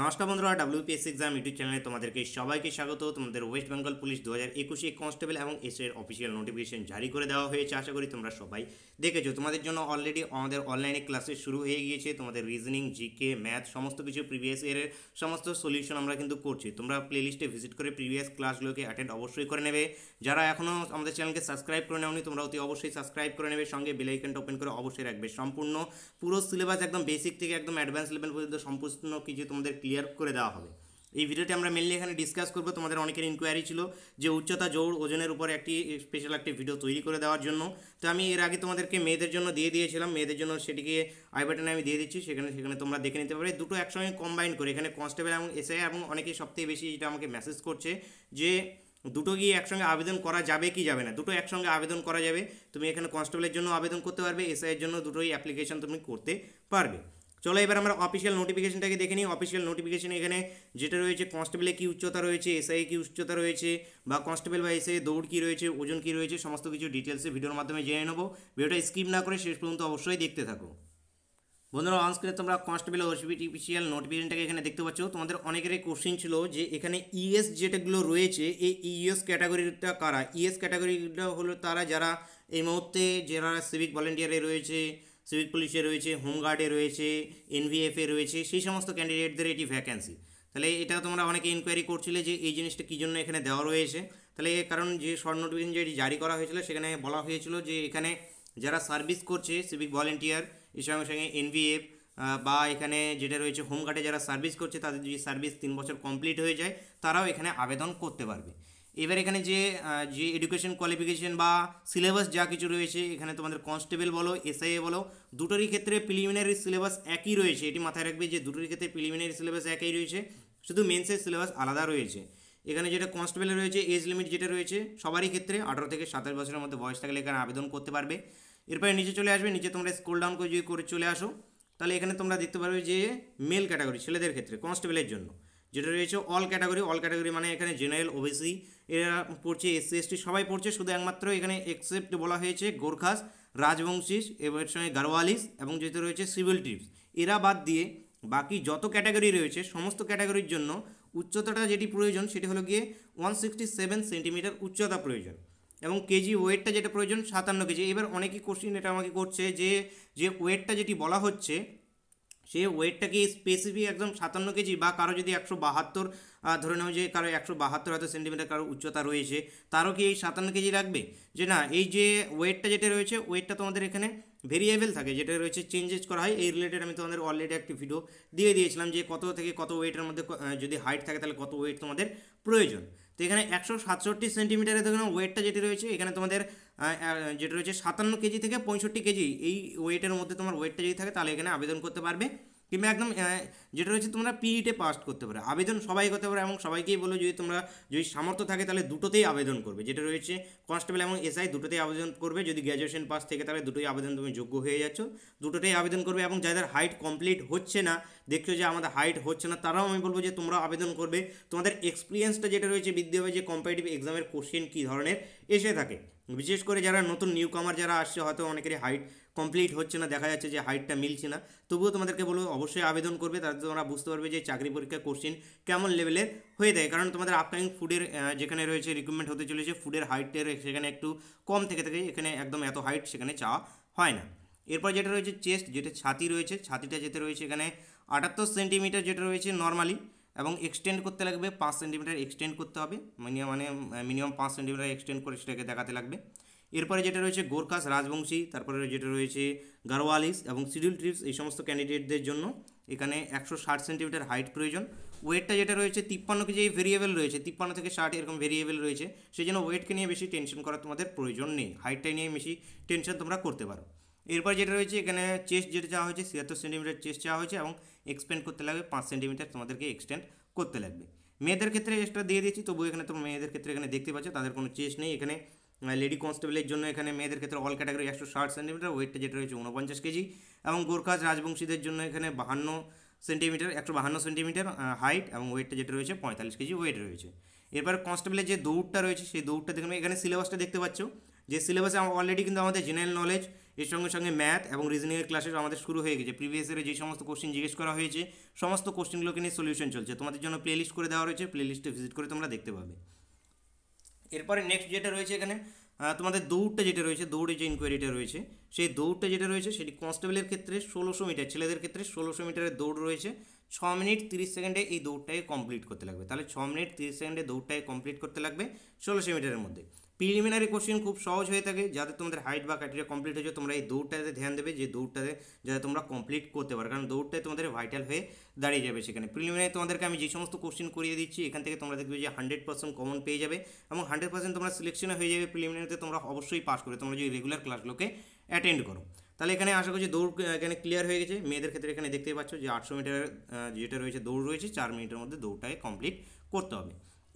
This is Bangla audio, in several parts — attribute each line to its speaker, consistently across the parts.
Speaker 1: নমস্কার বন্ধুরা ডাব্লিউপিএস এক্সাম ইউটিউব চ্যানেলে তোমাদেরকে সবাইকে স্বাগত তোমাদের ওয়েস্ট বেঙ্গল পুলিশ দু হাজার একুশে কনস্টেবল এবং এসের অফিসিয়াল নোটিফিকেশন জারি করে দেওয়া হয়েছে আশা করি তোমরা সবাই দেখেছো তোমাদের জন্য অলরেডি আমাদের অনলাইনে ক্লাসেস শুরু হয়ে গিয়েছে তোমাদের রিজনিং জিকে ম্যাথ সমস্ত কিছু প্রিভিয়াস ইয়ারের সমস্ত সলিউশন আমরা কিন্তু করছি তোমরা প্লেলিস্টে ভিজিট করে প্রিভিয়াস ক্লাসগুলোকে অ্যাটেন্ড অবশ্যই করে নেবে যারা এখনও আমাদের চ্যানেলকে সাবস্ক্রাইব করে নেওনি তোমরা অতি অবশ্যই সাবস্ক্রাইব করে নেবে সঙ্গে বেলাইকেন্ট ওপেন করে অবশ্যই রাখবে সম্পূর্ণ পুরো সিলেবাস একদম বেসিক থেকে একদম অ্যাডভান্স লেভেল পর্যন্ত সম্পূর্ণ কিছু তোমাদের ক্লিয়ার করে দেওয়া হবে এই ভিডিওটি আমরা মেনলি এখানে ডিসকাস করবো তোমাদের অনেকের ইনকোয়ারি ছিল যে উচ্চতা জোর ওজনের উপর একটি স্পেশাল একটি ভিডিও তৈরি করে দেওয়ার জন্য তো আমি এর আগে তোমাদেরকে মেয়েদের জন্য দিয়ে দিয়েছিলাম মেয়েদের জন্য সেটিকে আই বাটনে আমি দিয়ে দিচ্ছি সেখানে সেখানে তোমরা দেখে নিতে পারবে দুটো একসঙ্গে কম্বাইন করে এখানে কনস্টেবল এবং এসআই এবং অনেকেই সবথেকে বেশি এটা আমাকে মেসেজ করছে যে দুটো গিয়ে একসঙ্গে আবেদন করা যাবে কি যাবে না দুটো একসঙ্গে আবেদন করা যাবে তুমি এখানে কনস্টেবলের জন্য আবেদন করতে পারবে এসআইয়ের জন্য দুটোই অ্যাপ্লিকেশন তুমি করতে পারবে চলো এবার আমরা অফিসিয়াল নোটিফিকেশনটাকে দেখে নিই অফিসিয়াল নোটিফিকেশন এখানে যেটা রয়েছে কনস্টেবলে কী উচ্চতা রয়েছে এসআই কী উচ্চতা রয়েছে বা কনস্টেবল বা এসআই দৌড় কী রয়েছে ওজন কী রয়েছে সমস্ত কিছু ডিটেলসে ভিডিওর মাধ্যমে জেনে নেবো ভিডিওটা স্কিপ না করে শেষ পর্যন্ত অবশ্যই দেখতে থাকো বন্ধুরা অনস্ক্রিনে তোমরা কনস্টেবল অফিসিয়াল নোটিফিকেশনটাকে এখানে দেখতে পাচ্ছ তোমাদের অনেকেরই কোশ্চিন ছিল যে এখানে ইএস e যেটাগুলো রয়েছে এই ইএস e ক্যাটাগরিটা কারা ইএস e ক্যাটাগরিটা হলো তারা যারা এই মুহূর্তে যারা সিভিক ভলেন্টিয়ারে রয়েছে সিভিক পুলিশে রয়েছে হোমগার্ডে রয়েছে এনভিএফে রয়েছে সেই সমস্ত ক্যান্ডিডেটদের এটি ভ্যাকেন্সি তাহলে এটা তোমরা অনেকে ইনকোয়ারি করছিলে যে এই জিনিসটা কী জন্য এখানে দেওয়া রয়েছে তাহলে কারণ যে স্বর্ণ নোটিফিকেশন যেটি জারি করা হয়েছিল সেখানে বলা হয়েছিল যে এখানে যারা সার্ভিস করছে সিভিক ভলেন্টিয়ার এর সঙ্গে সঙ্গে এনভিএফ বা এখানে যেটা রয়েছে হোমগার্ডে যারা সার্ভিস করছে তাদের যদি সার্ভিস তিন বছর কমপ্লিট হয়ে যায় তারাও এখানে আবেদন করতে পারবে এবার এখানে যে যে এডুকেশন কোয়ালিফিকেশন বা সিলেবাস যা কিছু রয়েছে এখানে তোমাদের কনস্টেবল বলো এসআইএ বলো দুটোরই ক্ষেত্রে প্রিলিমিনারি সিলেবাস একই রয়েছে এটি মাথায় রাখবে যে দুটোরই ক্ষেত্রে প্রিলিমিনারি সিলেবাস একই রয়েছে শুধু মেন্সের সিলেবাস আলাদা রয়েছে এখানে যেটা কনস্টেবল রয়েছে এজ লিমিট যেটা রয়েছে সবারই ক্ষেত্রে আঠারো থেকে সাতাশ বছরের মধ্যে বয়স থাকলে এখানে আবেদন করতে পারবে এরপরে নিচে চলে আসবে নিচে তোমরা স্কুল ডাউন করে যদি করে চলে আসো তাহলে এখানে তোমরা দেখতে পারবে যে মেল ক্যাটাগরি ছেলেদের ক্ষেত্রে কনস্টেবলের জন্য যেটা রয়েছে অল ক্যাটাগরি অল ক্যাটাগরি মানে এখানে জেনারেল ওবিসি এরা পড়ছে এসসি এসটি সবাই পড়ছে শুধু একমাত্র এখানে এক্সেপ্ট বলা হয়েছে গোর্খাস রাজবংশী এবার সঙ্গে গারওয়ালিস এবং যেটা রয়েছে সিভিল ট্রিপস এরা বাদ দিয়ে বাকি যত ক্যাটাগরি রয়েছে সমস্ত ক্যাটাগরির জন্য উচ্চতাটা যেটি প্রয়োজন সেটি হলো গিয়ে ওয়ান সিক্সটি সেভেন সেন্টিমিটার উচ্চতা প্রয়োজন এবং কেজি ওয়েটটা যেটা প্রয়োজন সাতান্ন কেজি এবার অনেকেই কোশ্চিন এটা আমাকে করছে যে যে ওয়েটটা যেটি বলা হচ্ছে সে ওয়েটটাকে স্পেসিফিক একদম সাতান্ন কেজি বা কারো যদি একশো বাহাত্তর ধরে নাও যে কারো একশো বাহাত্তর হয়তো সেন্টিমিটার কারো উচ্চতা রয়েছে তারও কি এই সাতান্ন কেজি লাগবে যে না এই যে ওয়েটটা যেটা রয়েছে ওয়েটটা তোমাদের এখানে ভেরিয়েবল থাকে যেটা রয়েছে চেঞ্জেস করা হয় এই রিলেটেড আমি তোমাদের অলরেডি একটি ভিডিও দিয়ে দিয়েছিলাম যে কত থেকে কত ওয়েটের মধ্যে যদি হাইট থাকে তাহলে কত ওয়েট তোমাদের প্রয়োজন তো এখানে একশো সাতষট্টি সেন্টিমিটারে দেখুন ওয়েটটা যেটি রয়েছে এখানে তোমাদের যেটা রয়েছে সাতান্ন কেজি থেকে পঁয়ষট্টি কেজি এই ওয়েটের মধ্যে তোমার ওয়েটটা যদি থাকে তাহলে এখানে আবেদন করতে পারবে কিংবা একদম যেটা রয়েছে তোমরা পিইটে পাস e করতে পারো আবেদন সবাই করতে পারো এবং সবাইকেই বলো যদি তোমরা যদি সামর্থ্য থাকে তাহলে দুটোতেই আবেদন করবে যেটা রয়েছে কনস্টেবল এবং এসআই দুটোতেই আবেদন করবে যদি গ্র্যাজুয়েশন পাস থেকে তাহলে দুটোই আবেদন তুমি যোগ্য হয়ে যাচ্ছ দুটোতেই আবেদন করবে এবং যাদের হাইট কমপ্লিট হচ্ছে না দেখছো যে আমাদের হাইট হচ্ছে না তারাও আমি বলবো যে তোমরা আবেদন করবে তোমাদের এক্সপিরিয়েন্সটা যেটা রয়েছে বৃদ্ধি হবে যে কম্পিটিভ এক্সামের কোশ্চেন কী ধরনের এসে থাকে বিশেষ করে যারা নতুন নিউ কামার যারা আসছে হয়তো অনেকেরই হাইট কমপ্লিট হচ্ছে না দেখা যাচ্ছে যে হাইটটা মিলছে না তবুও তোমাদেরকে বলবো অবশ্যই আবেদন করবে তাদের তোমরা বুঝতে পারবে যে চাকরি পরীক্ষা কোশ্চিন কেমন লেভেলের হয়ে থাকে কারণ তোমাদের আপকামিং ফুডের যেখানে রয়েছে রিকুইমেন্ট হতে চলেছে ফুডের হাইটের সেখানে একটু কম থেকে থাকে এখানে একদম এত হাইট সেখানে চাওয়া হয় না এরপর যেটা রয়েছে চেস্ট যেটা ছাতি রয়েছে ছাতিটা যেতে রয়েছে এখানে আটাত্তর সেন্টিমিটার যেটা রয়েছে নর্মালি এবং এক্সটেন্ড করতে লাগবে পাঁচ সেন্টিমিটার এক্সটেন্ড করতে হবে মিনিমাম মানে মিনিমাম মানে, পাঁচ সেন্টিমিটার এক্সটেন্ড করে সেটাকে দেখাতে লাগবে এরপরে যেটা রয়েছে গোর্খাস রাজবংশী তারপরে যেটা রয়েছে গারোয়ালিস এবং সিডিউল ট্রিপস এই সমস্ত ক্যান্ডিডেটদের জন্য এখানে একশো ষাট সেন্টিমিটার হাইট প্রয়োজন ওয়েটটা যেটা রয়েছে তিপ্পান্ন কেজি এই ভেরিয়েবল রয়েছে তিপ্পান্ন থেকে ষাট এরকম ভেরিয়েবল রয়েছে সেই জন্য ওয়েটকে নিয়ে বেশি টেনশন করা তোমাদের প্রয়োজন নেই হাইটটা নিয়ে বেশি টেনশন তোমরা করতে পারো এরপর যেটা রয়েছে এখানে চেস্ট যেটা চাওয়া হয়েছে ছিয়াত্তর সেন্টিমিটার চেস্ট চাওয়া হয়েছে এবং এক্সপেন্ড করতে লাগবে পাঁচ সেন্টিমিটার তোমাদেরকে এক্সটেন্ড করতে লাগবে মেয়েদের ক্ষেত্রে এক্সট্রা দিয়ে দিয়েছি তবু এখানে তোমরা মেয়েদের ক্ষেত্রে এখানে দেখতে পাচ্ছ তাদের কোনো চেস নেই এখানে লেডি কনস্টেবলের জন্য এখানে মেয়েদের ক্ষেত্রে অল ক্যাটাগরি একশো ষাট সেন্টিমিটার ওয়েটটা যেটা রয়েছে উনপঞ্চাশ কেজি এবং গোর্খাজ রাজবংশীদের জন্য এখানে বাহান্ন সেন্টিমিটার একশো বাহান্ন সেন্টিমিটার হাইট এবং ওয়েটটা যেটা রয়েছে পঁয়তাল্লিশ কেজি ওয়েট রয়েছে এরপরে কনস্টেবলের যে দৌড়টা রয়েছে সেই দৌড়টা দেখে এখানে সিলেবাসটা দেখতে পাচ্ছ যে সিলেবাসে অলরেডি কিন্তু আমাদের জেনারেল নলেজ এর সঙ্গে সঙ্গে ম্যাথ এবং রিজনিংয়ের ক্লাসেস আমাদের শুরু হয়ে গেছে প্রিভিয়াস ইয়ারে যে সমস্ত কোশ্চেন জিজ্ঞেস করা হয়েছে সমস্ত কোশ্চেনগুলোকে নিয়ে সলিউশন চলছে তোমাদের জন্য প্লেলিস্ট করে দেওয়া রয়েছে প্লেলিস্টে ভিজিট করে তোমরা দেখতে পাবে এরপরে নেক্সট যেটা রয়েছে এখানে তোমাদের দৌড়টা যেটা রয়েছে দৌড়ে যে ইনকোয়ারিটা রয়েছে সেই দৌড়টা যেটা রয়েছে সেটি কনস্টেবলের ক্ষেত্রে ষোলোশো মিটার ছেলেদের ক্ষেত্রে ষোলোশো মিটারের দৌড় রয়েছে ছ মিনিট তিরিশ সেকেন্ডে এই দৌড়টাকে কমপ্লিট করতে লাগবে তাহলে ছ মিনিট তিরিশ সেকেন্ডে দৌড়টাকে কমপ্লিট করতে লাগবে ষোলোশো মিটারের মধ্যে প্রিলিমিনারি কোশ্চেন খুব সহজ হয়ে থাকে যাতে তোমাদের হাইট বা ক্যাটেরিয়া কমপ্লিট হয়েছে তোমরা এই দৌড়টাতে ধ্যান দেবে যে দৌড়টাতে যাতে তোমরা কমপ্লিট করতে পারো কারণ দৌড়টাই তোমাদের ভাইটাল হয়ে দাঁড়িয়ে যাবে সেখানে প্রিলিমিনারি তোমাদেরকে আমি যে সমস্ত কোশ্চেন করিয়ে দিচ্ছি এখান থেকে তোমরা দেখবে যে হান্ড্রেড পার্সেন্ট কমন পেয়ে যাবে এবং হান্ড্রেড পার্সেন্ট তোমরা সিলেকশন হয়ে যাবে প্রিলিমিনারিতে তোমরা অবশ্যই পাস করে তোমরা যদি রেগুলার ক্লাসগুলোকে অ্যাটেন্ড করো তাহলে এখানে আশা করছি দৌড় এখানে ক্লিয়ার হয়ে গেছে মেয়েদের ক্ষেত্রে এখানে দেখতে পাচ্ছ যে আটশো মিটার যেটা রয়েছে দৌড় রয়েছে চার মিনিটের মধ্যে দৌড়টাকে কমপ্লিট করতে হবে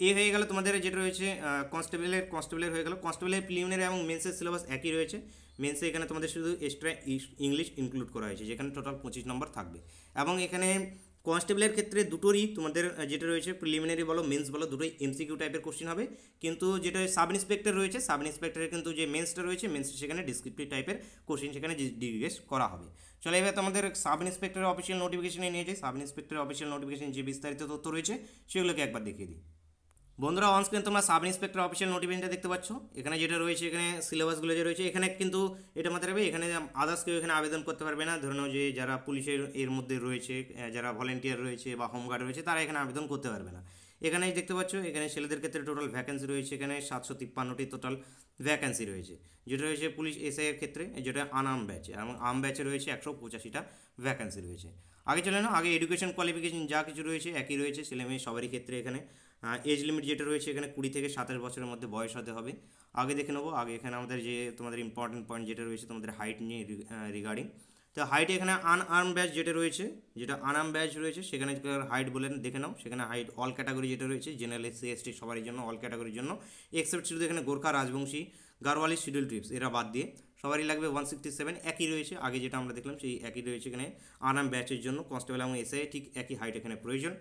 Speaker 1: এ হয়ে গেল তোমাদের যেটা রয়েছে কনস্টেবলের কনস্টেবলের হয়ে গেল কনস্টেবলের প্লিউনের এবং মেন্সের সিলেবাস একই রয়েছে মেন্সে এখানে তোমাদের শুধু এক্সট্রা ইংলিশ ইনক্লুড করা হয়েছে যেখানে টোটাল পঁচিশ নম্বর থাকবে এবং এখানে কনস্টেবলের ক্ষেত্রে দুটোরই তোমাদের যেটা রয়েছে প্রিলিমিনারি বলো মেন্স বলো দুটোই এমসিকিউ টাইপের কোশ্চেন হবে কিন্তু যেটা সাব ইন্সপেক্টর রয়েছে সাব ইন্সপেক্টরের কিন্তু যে মেন্সটা রয়েছে মেন্সটা সেখানে ডিসক্রিপটিভ টাইপের কোশ্চেন সেখানে জিজ্ঞেস করা হবে চলে এবার তোমাদের সাব ইন্সপেক্টরের অফিসিয়াল নোটিফিকেশনে নিয়ে যাই সাব ইন্সপেক্টরের অফিসিয়াল নোটিফিকেশন যে বিস্তারিত তথ্য রয়েছে সেগুলোকে একবার দেখিয়ে দিই বন্ধুরা অনস্ক্রিন তোমরা সাব ইন্সপেক্টর অফিসিয়াল নোটিফিকেশনটা দেখতে পাচ্ছ এখানে যেটা রয়েছে এখানে সিলেবাসগুলো যে রয়েছে এখানে কিন্তু এটা মাথায় রাখবে এখানে আদার্স কেউ এখানে আবেদন করতে পারবে না ধরে নাও যে যারা পুলিশের এর মধ্যে রয়েছে যারা ভলেন্টিয়ার রয়েছে বা হোমগার্ড রয়েছে তারা এখানে আবেদন করতে পারবে না এখানে দেখতে পাচ্ছ এখানে ছেলেদের ক্ষেত্রে টোটাল ভ্যাকেন্সি রয়েছে এখানে সাতশো তিপ্পান্নটি টোটাল ভ্যাকেন্সি রয়েছে যেটা রয়েছে পুলিশ এসআইয়ের ক্ষেত্রে যেটা আম ব্যাচে এবং আম ব্যাচে রয়েছে একশো পঁচাশিটা ভ্যাকেন্সি রয়েছে আগে চলে না আগে এডুকেশন কোয়ালিফিকেশন যা কিছু রয়েছে একই রয়েছে ছেলে মেয়ে সবারই ক্ষেত্রে এখানে এজ হ্যাঁ, লিমিট যেটা রয়েছে এখানে কুড়ি থেকে সাতাশ বছরের মধ্যে বয়স হতে হবে আগে দেখে নেবো আগে এখানে আমাদের যে তোমাদের ইম্পর্টেন্ট পয়েন্ট যেটা রয়েছে তোমাদের হাইট নিয়ে রিগার্ডিং তো হাইটে এখানে আনআর্ম ব্যাচ যেটা রয়েছে যেটা আনআর্ম ব্যাচ রয়েছে সেখানে হাইট বলে দেখে নাও সেখানে হাইট অল ক্যাটাগরি যেটা রয়েছে জেনারেল এসসি এসটি সবারই জন্য অল ক্যাটাগরির জন্য এক্সেপ্ট শুধু এখানে গোর্খা রাজবংশী গারওয়ালি শিডিউল ট্রিপস এরা বাদ দিয়ে সবারই লাগবে ওয়ান সিক্সটি সেভেন একই রয়েছে আগে যেটা আমরা দেখলাম সেই একই রয়েছে এখানে আনাম ব্যাচের জন্য কনস্টেবল এবং এসআই ঠিক একই হাইট এখানে প্রয়োজন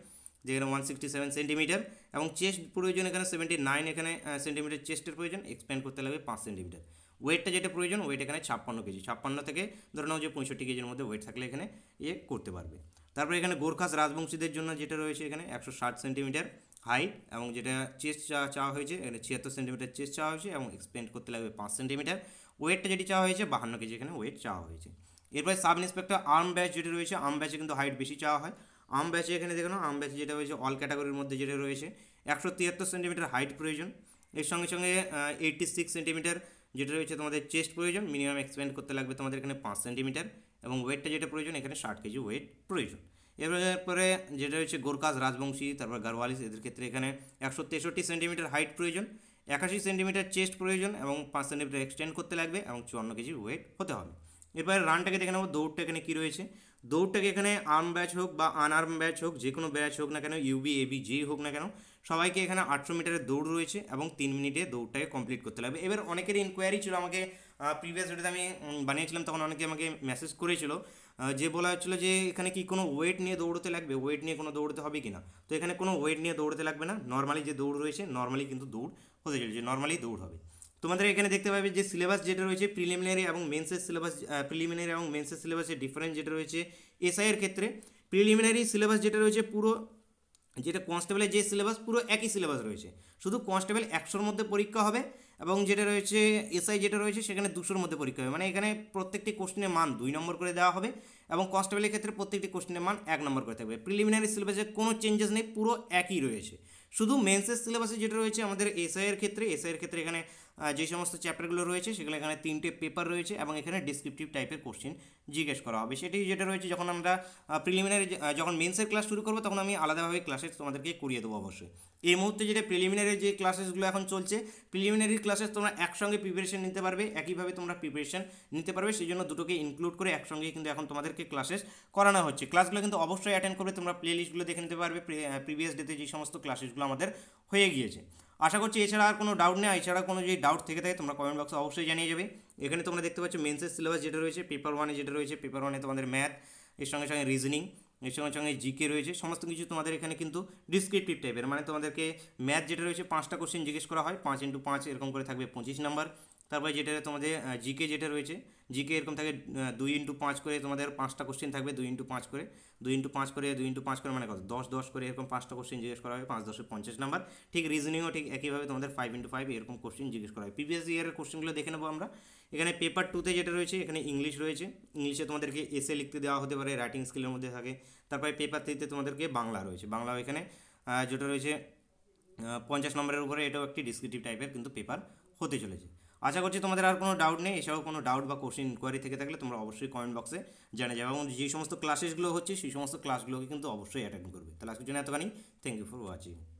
Speaker 1: যেখানে ওয়ান সিক্সটি সেভেন সেন্টিমিটার এবং চেস্ট প্রয়োজন এখানে সেভেন্টি নাইন এখানে সেন্টিমিটার চেস্টের প্রয়োজন এক্সপ্যান্ড করতে লাগবে পাঁচ সেন্টিমিটার ওয়েটটা যেটা প্রয়োজন ওয়েট এখানে ছাপ্পান্ন কেজি ছাপ্পান্ন থেকে ধরে নাও যে পঁয়ষট্টি কেজির মধ্যে ওয়েট থাকলে এখানে ইয়ে করতে পারবে তারপরে এখানে গোর্খাস রাজবংশীদের জন্য যেটা রয়েছে এখানে একশো ষাট সেন্টিমিটার হাইট এবং যেটা চেস্ট চাওয়া হয়েছে এখানে ছিয়াত্তর সেন্টিমিটার চেস্ট চাওয়া হয়েছে এবং এক্সপেন্ড করতে লাগবে পাঁচ সেন্টিমিটার ওয়েটটা যেটি চাওয়া হয়েছে বাহান্ন কেজি এখানে ওয়েট চাওয়া হয়েছে এরপরে সাব ইন্সপেক্টর আর্ম ব্যাচ যেটা রয়েছে আর্ম ব্যাচে কিন্তু হাইট বেশি চাওয়া হয় আম ব্যাচে এখানে দেখে নাও আম ব্যাচে যেটা রয়েছে অল ক্যাটাগরির মধ্যে যেটা রয়েছে একশো তিয়াত্তর সেন্টিমিটার হাইট প্রয়োজন এর সঙ্গে সঙ্গে এইটটি সিক্স সেন্টিমিটার যেটা রয়েছে তোমাদের চেস্ট প্রয়োজন মিনিমাম এক্সপেন্ড করতে লাগবে তোমাদের এখানে পাঁচ সেন্টিমিটার এবং ওয়েটটা যেটা প্রয়োজন এখানে ষাট কেজি ওয়েট প্রয়োজন এরপরে যেটা রয়েছে গোরকাজ রাজবংশী তারপর গারওয়ালিস এদের ক্ষেত্রে এখানে একশো তেষট্টি সেন্টিমিটার হাইট প্রয়োজন একাশি সেন্টিমিটার চেস্ট প্রয়োজন এবং পাঁচ সেন্টিমিটার এক্সটেন্ড করতে লাগবে এবং চুয়ান্ন কেজি ওয়েট হতে হবে এরপরে রানটাকে দেখে নেবো দৌড়টা এখানে কী রয়েছে দৌড়টাকে এখানে আর্ম ব্যাচ হোক বা আনআর্ম ব্যাচ হোক যে কোনো ব্যাচ হোক না কেন ইউবি এবি যেই হোক না কেন সবাইকে এখানে আটশো মিটারের দৌড় রয়েছে এবং তিন মিনিটে দৌড়টাকে কমপ্লিট করতে লাগবে এবার অনেকের ইনকোয়ারি ছিল আমাকে প্রিভিয়াস ভিডিওতে আমি বানিয়েছিলাম তখন অনেকে আমাকে মেসেজ করেছিল যে বলা হচ্ছিলো যে এখানে কি কোনো ওয়েট নিয়ে দৌড়তে লাগবে ওয়েট নিয়ে কোনো দৌড়তে হবে কি না তো এখানে কোনো ওয়েট নিয়ে দৌড়তে লাগবে না নর্মালি যে দৌড় রয়েছে নর্মালি কিন্তু দৌড় হতে চলেছে নর্মালি দৌড় হবে তোমাদের এখানে দেখতে পাবে যে সিলেবাস যেটা রয়েছে প্রিলিমিনারি এবং মেন্সের সিলেবাস প্রিলিমিনারি এবং মেন্সের সিলেবাসের ডিফারেন্স যেটা রয়েছে এসআইয়ের ক্ষেত্রে প্রিলিমিনারি সিলেবাস যেটা রয়েছে পুরো যেটা কনস্টেবলের যে সিলেবাস পুরো একই সিলেবাস রয়েছে শুধু কনস্টেবল একশোর মধ্যে পরীক্ষা হবে এবং যেটা রয়েছে এসআই যেটা রয়েছে সেখানে দুশোর মধ্যে পরীক্ষা হবে মানে এখানে প্রত্যেকটি কোশ্চেনের মান দুই নম্বর করে দেওয়া হবে এবং কনস্টেবলের ক্ষেত্রে প্রত্যেকটি কোশ্চেনের মান এক নম্বর করে থাকবে প্রিলিমিনারি সিলেবাসে কোনো চেঞ্জেস নেই পুরো একই রয়েছে শুধু মেন্সের সিলেবাসে যেটা রয়েছে আমাদের এসআইয়ের ক্ষেত্রে এসআইয়ের ক্ষেত্রে এখানে যে সমস্ত চ্যাপ্টারগুলো রয়েছে সেগুলো এখানে তিনটে পেপার রয়েছে এবং এখানে ডিসক্রিপটিভ টাইপের কোশ্চেন জিজ্ঞেস করা হবে সেটাই যেটা রয়েছে যখন আমরা প্রিলিমিনারি যখন মেন্সের ক্লাস শুরু করবো তখন আমি আলাদাভাবে ক্লাসেস তোমাদেরকে করিয়ে দেবো অবশ্যই এই মুহূর্তে যেটা প্রিলিমিনারি যে ক্লাসেসগুলো এখন চলছে প্রিলিমিনারি ক্লাসেস তোমরা একসঙ্গে প্রিপারেশন নিতে পারবে একইভাবে তোমরা প্রিপারেশন নিতে পারবে সেই জন্য দুটোকে ইনক্লুড করে একসঙ্গে কিন্তু এখন তোমাদেরকে ক্লাসেস করানো হচ্ছে ক্লাসগুলো কিন্তু অবশ্যই অ্যাটেন্ড করবে তোমরা প্লে লিস্টগুলো দেখে নিতে পারবে প্রিভিয়াস ডেতে যে সমস্ত ক্লাসেসগুলো আমাদের হয়ে গিয়েছে আশা করছি এছাড়া আর কোনো ডাউট নেই এছাড়া কোনো যদি ডাউট থেকে থাকে তোমরা কমেন্ট বক্সে অবশ্যই জানিয়ে যাবে এখানে তোমরা দেখতে পাচ্ছ মেন্সের সিলেবাস যেটা রয়েছে পেপার ওয়ানে যেটা রয়েছে পেপার ওয়ানে তোমাদের ম্যাথ এর সঙ্গে সঙ্গে রিজনিং এর সঙ্গে সঙ্গে জিকে রয়েছে সমস্ত কিছু তোমাদের এখানে কিন্তু ডিসক্রিপটিভ টাইপের মানে তোমাদেরকে ম্যাথ যেটা রয়েছে পাঁচটা কোশ্চেন জিজ্ঞেস করা হয় পাঁচ ইন্টু পাঁচ এরকম করে থাকবে পঁচিশ নাম্বার তারপরে যেটা তোমাদের জিকে যেটা রয়েছে জিকে এরকম থাকে দুই ইন্টু পাঁচ করে তোমাদের পাঁচটা কোশ্চেন থাকবে দুই ইন্টু পাঁচ করে দুই ইন্টু পাঁচ করে দুই ইন্টু পাঁচ করে মানে কত দশ দশ করে এরকম পাঁচটা কোশ্চেন জিজ্ঞেস করা হবে পাঁচ দশে পঞ্চাশ নাম্বার ঠিক রিজনিংও ঠিক একইভাবে তোমাদের ফাইভ ইন্টু ফাইভ এরকম কোশ্চেন জিজ্ঞেস করা হয় প্রিভিয়াস ইয়ারের কোশ্চেনগুলো দেখে নেবো আমরা এখানে পেপার টুতে যেটা রয়েছে এখানে ইংলিশ রয়েছে ইংলিশে তোমাদেরকে এসে লিখতে দেওয়া হতে পারে রাইটিং স্কিলের মধ্যে থাকে তারপরে পেপার থ্রিতে তোমাদেরকে বাংলা রয়েছে বাংলা এখানে যেটা রয়েছে পঞ্চাশ নম্বরের উপরে এটাও একটি ডিসক্রিপটিভ টাইপের কিন্তু পেপার হতে চলেছে আশা করছি তোমাদের আর কোনো ডাউট নেই এছাড়াও কোনো ডাউট বা কোশ্চেন ইনকোয়ারি থেকে থাকলে তোমরা অবশ্যই কমেন্ট বক্সে জানা যাবে এবং যে সমস্ত ক্লাসেসগুলো হচ্ছে সেই সমস্ত ক্লাসগুলোকে কিন্তু অবশ্যই অ্যাটেন্ড করবে তাহলে আজকের জন্য এতখানি থ্যাংক ইউ ফর ওয়াচিং